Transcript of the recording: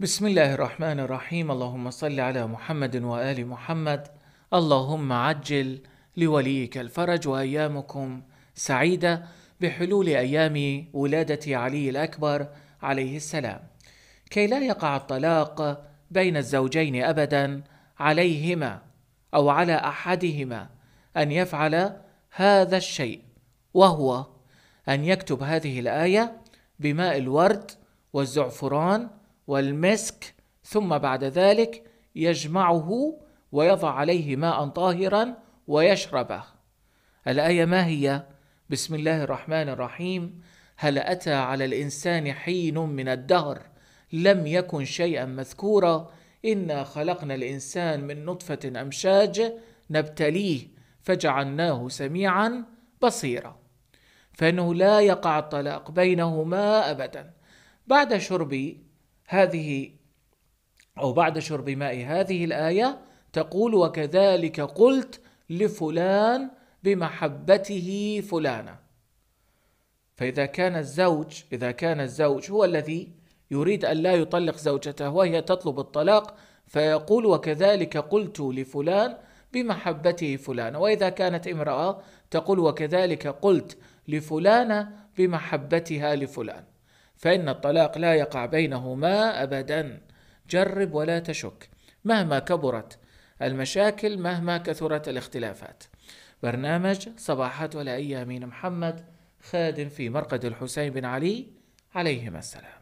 بسم الله الرحمن الرحيم اللهم صل على محمد وآل محمد اللهم عجل لوليك الفرج وأيامكم سعيدة بحلول أيام ولادة علي الأكبر عليه السلام كي لا يقع الطلاق بين الزوجين أبدا عليهما أو على أحدهما أن يفعل هذا الشيء وهو أن يكتب هذه الآية بماء الورد والزعفران والمسك ثم بعد ذلك يجمعه ويضع عليه ماء طاهرا ويشربه الايه ما هي بسم الله الرحمن الرحيم هل اتى على الانسان حين من الدهر لم يكن شيئا مذكورا انا خلقنا الانسان من نطفه امشاج نبتليه فجعلناه سميعا بصيرا فانه لا يقع الطلاق بينهما ابدا بعد شرب هذه أو بعد شرب ماء هذه الآية تقول وكذلك قلت لفلان بمحبته فلانة فإذا كان الزوج إذا كان الزوج هو الذي يريد أن لا يطلق زوجته وهي تطلب الطلاق فيقول وكذلك قلت لفلان بمحبته فلانة وإذا كانت امرأة تقول وكذلك قلت لفلانة بمحبتها لفلان فإن الطلاق لا يقع بينهما أبدا جرب ولا تشك مهما كبرت المشاكل مهما كثرت الاختلافات برنامج صباحات ولا أيامين محمد خادم في مرقد الحسين بن علي عليهما السلام